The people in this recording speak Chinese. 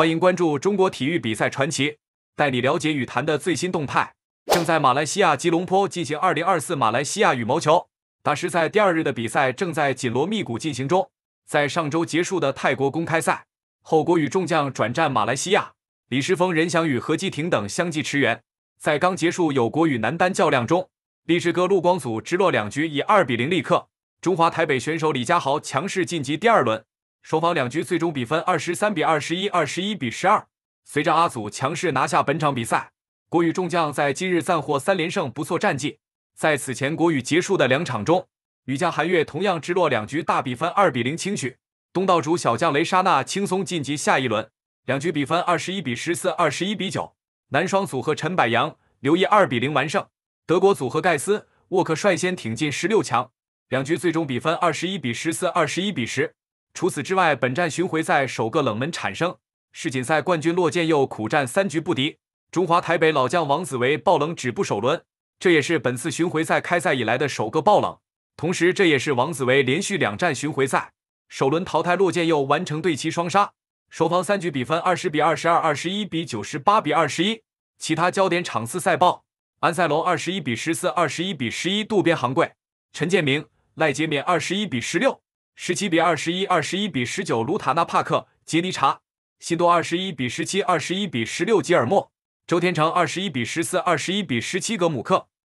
欢迎关注中国体育比赛传奇，带你了解羽坛的最新动态。正在马来西亚吉隆坡进行2024马来西亚羽毛球大师赛第二日的比赛正在紧锣密鼓进行中。在上周结束的泰国公开赛后，国羽众将转战马来西亚，李诗沣、任翔宇、何基霆等相继驰援。在刚结束有国羽男单较量中，励志哥陆光祖直落两局以二比零力克中华台北选手李佳豪，强势晋级第二轮。双方两局最终比分二十三比二十一，二十一比十二。随着阿祖强势拿下本场比赛，国羽众将在今日暂获三连胜，不错战绩。在此前国羽结束的两场中，羽将韩悦同样直落两局大比分二比零轻取东道主小将雷莎娜，轻松晋级下一轮。两局比分二十一比十四，二十一比九。男双组合陈柏阳刘毅二比零完胜。德国组合盖斯沃克率先挺进十六强，两局最终比分二十一比十四，二十一比十。除此之外，本站巡回赛首个冷门产生，世锦赛冠军洛建佑苦战三局不敌中华台北老将王子维，爆冷止步首轮。这也是本次巡回赛开赛以来的首个爆冷，同时这也是王子维连续两站巡回赛首轮淘汰洛建佑完成对齐双杀。双方三局比分二十比二十二、二十一比九十八比二十一。其他焦点场次赛报：安塞龙二十一比十四、二十一比十一；渡边航贵、陈建明、赖洁敏二十一比十六。十七比二十一，二十一比十九，卢塔纳帕克杰尼查，西多二十一比十七，二十一比十六，吉尔莫周天成二十一比十四，二十一比十七，格姆克。